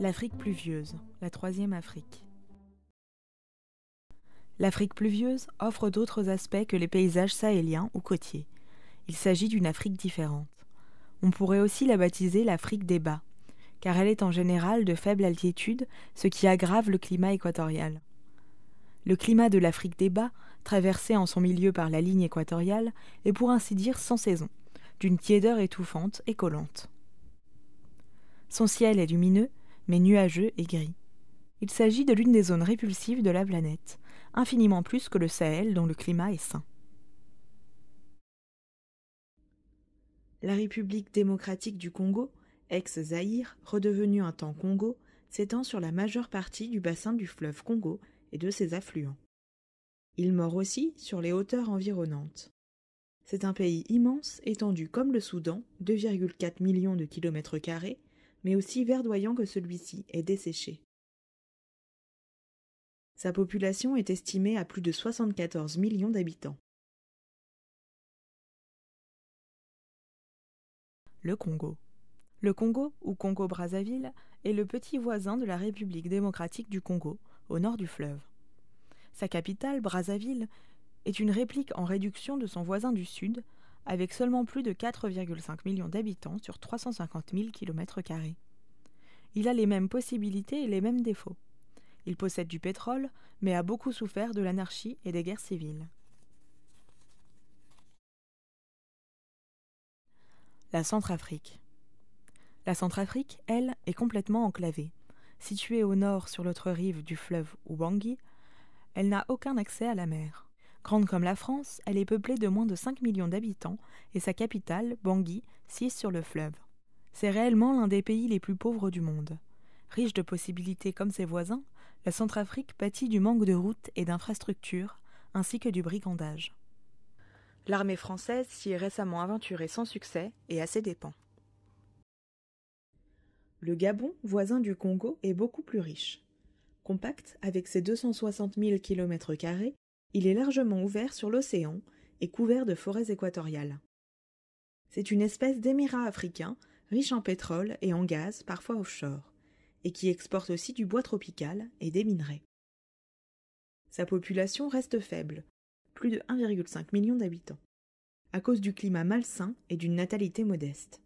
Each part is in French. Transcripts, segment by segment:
L'Afrique pluvieuse, la troisième Afrique. L'Afrique pluvieuse offre d'autres aspects que les paysages sahéliens ou côtiers. Il s'agit d'une Afrique différente. On pourrait aussi la baptiser l'Afrique des bas, car elle est en général de faible altitude, ce qui aggrave le climat équatorial. Le climat de l'Afrique des bas, traversé en son milieu par la ligne équatoriale, est pour ainsi dire sans saison, d'une tiédeur étouffante et collante. Son ciel est lumineux, mais nuageux et gris. Il s'agit de l'une des zones répulsives de la planète, infiniment plus que le Sahel dont le climat est sain. La République démocratique du Congo, ex-Zaïre, redevenue un temps Congo, s'étend sur la majeure partie du bassin du fleuve Congo et de ses affluents. Il mord aussi sur les hauteurs environnantes. C'est un pays immense, étendu comme le Soudan, 2,4 millions de kilomètres carrés, mais aussi verdoyant que celui-ci est desséché. Sa population est estimée à plus de 74 millions d'habitants. Le Congo. Le Congo, ou Congo-Brazzaville, est le petit voisin de la République démocratique du Congo, au nord du fleuve. Sa capitale, Brazzaville, est une réplique en réduction de son voisin du sud, avec seulement plus de 4,5 millions d'habitants sur 350 000 km. Il a les mêmes possibilités et les mêmes défauts. Il possède du pétrole, mais a beaucoup souffert de l'anarchie et des guerres civiles. La Centrafrique. La Centrafrique, elle, est complètement enclavée. Située au nord sur l'autre rive du fleuve Ouangui, elle n'a aucun accès à la mer. Grande comme la France, elle est peuplée de moins de 5 millions d'habitants et sa capitale, Bangui, sise sur le fleuve. C'est réellement l'un des pays les plus pauvres du monde. Riche de possibilités comme ses voisins, la Centrafrique pâtit du manque de routes et d'infrastructures, ainsi que du brigandage. L'armée française s'y est récemment aventurée sans succès et à ses dépens. Le Gabon, voisin du Congo, est beaucoup plus riche. Compact, avec ses 260 000 km, il est largement ouvert sur l'océan et couvert de forêts équatoriales. C'est une espèce d'émirat africain, riche en pétrole et en gaz, parfois offshore, et qui exporte aussi du bois tropical et des minerais. Sa population reste faible, plus de 1,5 million d'habitants, à cause du climat malsain et d'une natalité modeste.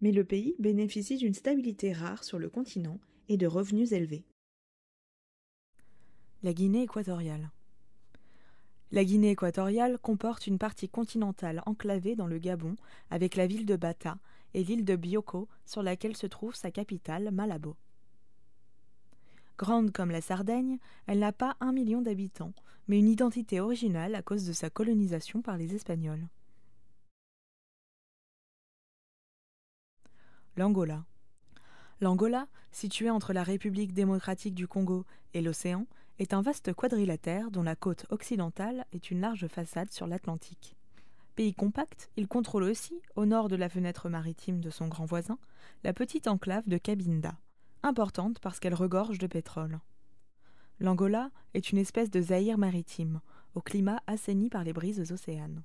Mais le pays bénéficie d'une stabilité rare sur le continent et de revenus élevés. La Guinée équatoriale. La Guinée équatoriale comporte une partie continentale enclavée dans le Gabon avec la ville de Bata et l'île de Bioko sur laquelle se trouve sa capitale Malabo. Grande comme la Sardaigne, elle n'a pas un million d'habitants, mais une identité originale à cause de sa colonisation par les Espagnols. L'Angola. L'Angola, située entre la République démocratique du Congo et l'océan, est un vaste quadrilatère dont la côte occidentale est une large façade sur l'Atlantique. Pays compact, il contrôle aussi, au nord de la fenêtre maritime de son grand voisin, la petite enclave de Cabinda, importante parce qu'elle regorge de pétrole. L'Angola est une espèce de Zaïre maritime, au climat assaini par les brises océanes.